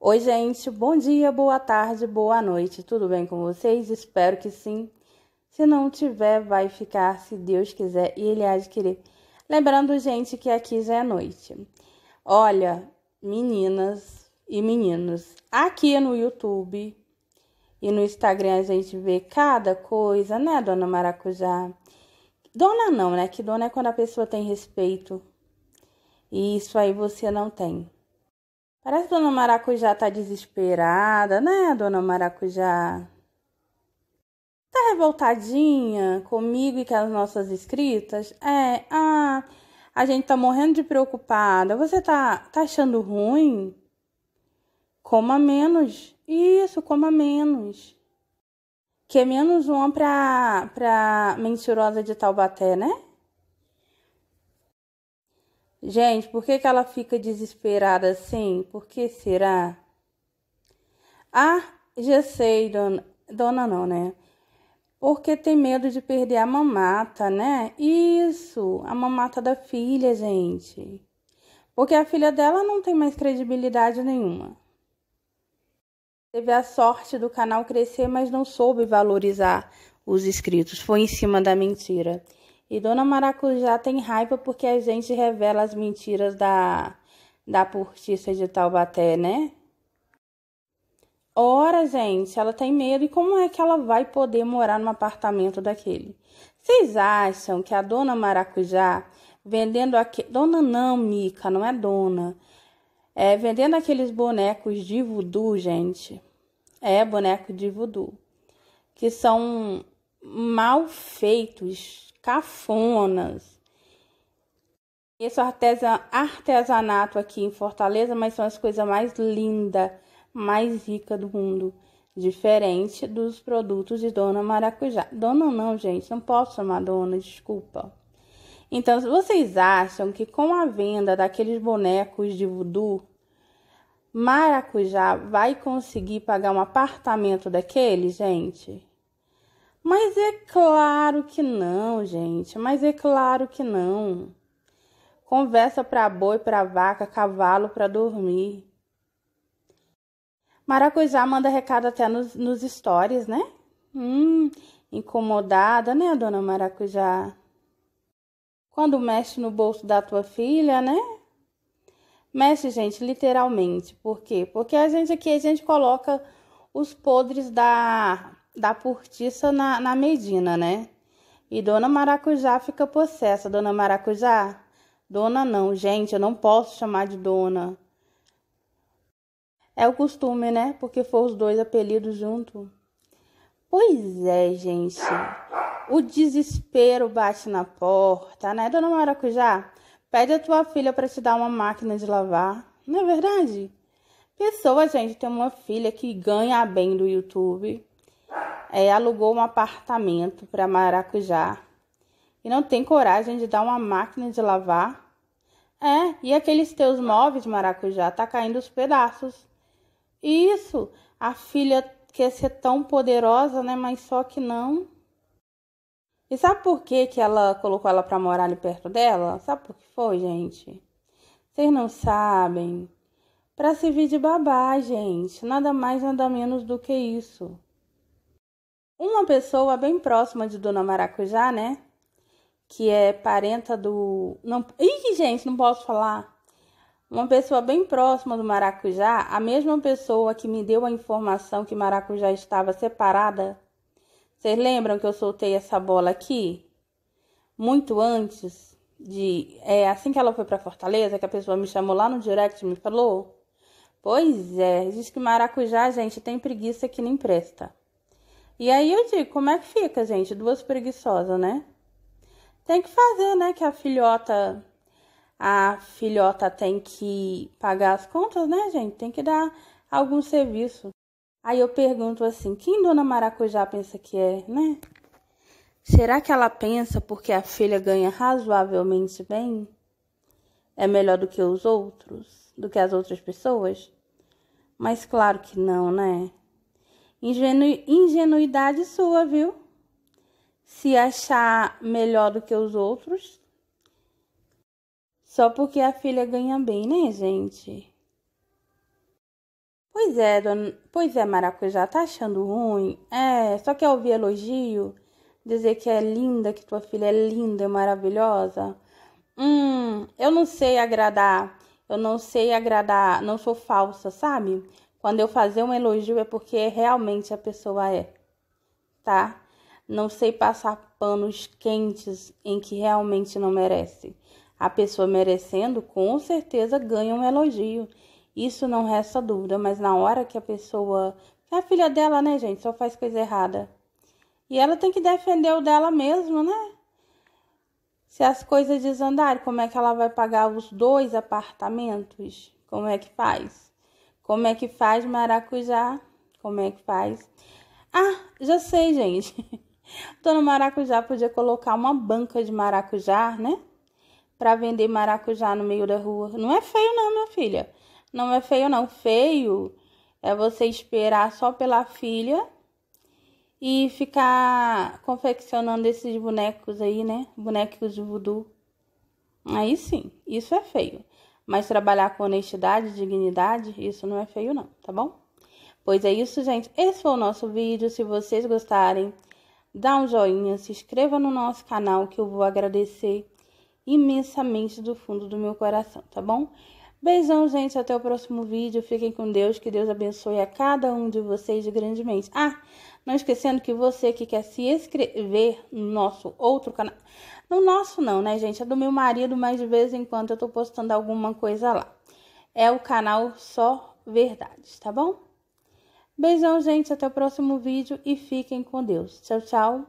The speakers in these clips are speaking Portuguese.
Oi, gente, bom dia, boa tarde, boa noite, tudo bem com vocês? Espero que sim. Se não tiver, vai ficar, se Deus quiser e Ele adquirir. Lembrando, gente, que aqui já é noite. Olha, meninas e meninos, aqui no YouTube e no Instagram a gente vê cada coisa, né, dona Maracujá? Dona não, né? Que dona é quando a pessoa tem respeito. E isso aí você não tem. Parece que Dona Maracujá tá desesperada, né, Dona Maracujá? Tá revoltadinha comigo e com as nossas escritas? É, ah, a gente tá morrendo de preocupada. Você tá, tá achando ruim? Coma menos. Isso, coma menos. Que é menos uma pra, pra mensurosa de Taubaté, né? Gente, por que, que ela fica desesperada assim? Por que será? Ah, já sei, dona, dona não, né? Porque tem medo de perder a mamata, né? Isso, a mamata da filha, gente. Porque a filha dela não tem mais credibilidade nenhuma. Teve a sorte do canal crescer, mas não soube valorizar os inscritos. Foi em cima da mentira. E Dona Maracujá tem raiva porque a gente revela as mentiras da, da portista de Taubaté, né? Ora, gente, ela tem medo e como é que ela vai poder morar num apartamento daquele? Vocês acham que a Dona Maracujá, vendendo aquele... Dona não, Mica, não é dona. É, vendendo aqueles bonecos de voodoo, gente. É, boneco de voodoo. Que são mal feitos, cafonas. Esse artesa, artesanato aqui em Fortaleza, mas são as coisas mais lindas, mais ricas do mundo. Diferente dos produtos de Dona Maracujá. Dona não, gente, não posso chamar Dona, desculpa. Então, vocês acham que com a venda daqueles bonecos de voodoo, Maracujá vai conseguir pagar um apartamento daquele, gente? Mas é claro que não, gente. Mas é claro que não. Conversa para boi, para vaca, cavalo para dormir. Maracujá manda recado até nos, nos stories, né? Hum, incomodada, né, dona Maracujá? Quando mexe no bolso da tua filha, né? Mexe, gente, literalmente. Por quê? Porque a gente aqui, a gente coloca os podres da da Portiça na, na Medina, né? E Dona Maracujá fica possessa. Dona Maracujá? Dona não, gente, eu não posso chamar de dona. É o costume, né? Porque foram os dois apelidos junto. Pois é, gente. O desespero bate na porta, né, Dona Maracujá? Pede a tua filha para te dar uma máquina de lavar. Não é verdade? Pessoa, gente, tem uma filha que ganha bem do YouTube é, alugou um apartamento para Maracujá e não tem coragem de dar uma máquina de lavar. É, e aqueles teus móveis, Maracujá, tá caindo os pedaços. Isso, a filha quer ser tão poderosa, né? Mas só que não. E sabe por que, que ela colocou ela para morar ali perto dela? Sabe por que foi, gente? Vocês não sabem. Para servir de babá, gente. Nada mais, nada menos do que isso. Uma pessoa bem próxima de Dona Maracujá, né? Que é parenta do. Não... Ih, gente, não posso falar. Uma pessoa bem próxima do Maracujá, a mesma pessoa que me deu a informação que Maracujá estava separada. Vocês lembram que eu soltei essa bola aqui? Muito antes de. É, assim que ela foi para Fortaleza, que a pessoa me chamou lá no direct e me falou. Pois é, diz que Maracujá, gente, tem preguiça que nem presta. E aí eu digo, como é que fica, gente? Duas preguiçosas, né? Tem que fazer, né? Que a filhota a filhota tem que pagar as contas, né, gente? Tem que dar algum serviço. Aí eu pergunto assim: quem Dona Maracujá pensa que é, né? Será que ela pensa porque a filha ganha razoavelmente bem? É melhor do que os outros, do que as outras pessoas? Mas claro que não, né? Ingenu... Ingenuidade sua, viu? Se achar melhor do que os outros. Só porque a filha ganha bem, né, gente? Pois é, don... pois é, Maracujá, tá achando ruim? É, só quer ouvir elogio? Dizer que é linda, que tua filha é linda, maravilhosa? Hum, eu não sei agradar, eu não sei agradar, não sou falsa, sabe? Quando eu fazer um elogio é porque realmente a pessoa é, tá? Não sei passar panos quentes em que realmente não merece. A pessoa merecendo, com certeza, ganha um elogio. Isso não resta dúvida, mas na hora que a pessoa. É a filha dela, né, gente? Só faz coisa errada. E ela tem que defender o dela mesmo, né? Se as coisas desandarem, como é que ela vai pagar os dois apartamentos? Como é que faz? Como é que faz maracujá? Como é que faz? Ah, já sei, gente. Tô no maracujá, podia colocar uma banca de maracujá, né? Pra vender maracujá no meio da rua. Não é feio, não, minha filha. Não é feio, não. Feio é você esperar só pela filha e ficar confeccionando esses bonecos aí, né? Bonecos de voodoo. Aí sim, isso é feio. Mas trabalhar com honestidade e dignidade, isso não é feio não, tá bom? Pois é isso, gente. Esse foi o nosso vídeo. Se vocês gostarem, dá um joinha, se inscreva no nosso canal que eu vou agradecer imensamente do fundo do meu coração, tá bom? Beijão, gente. Até o próximo vídeo. Fiquem com Deus. Que Deus abençoe a cada um de vocês grandemente. Ah, não esquecendo que você que quer se inscrever no nosso outro canal. No nosso não, né, gente? É do meu marido, mas de vez em quando eu tô postando alguma coisa lá. É o canal Só Verdades, tá bom? Beijão, gente. Até o próximo vídeo e fiquem com Deus. Tchau, tchau.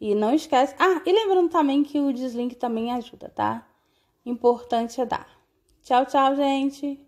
E não esquece. Ah, e lembrando também que o deslink também ajuda, tá? Importante é dar. Tchau, tchau, gente.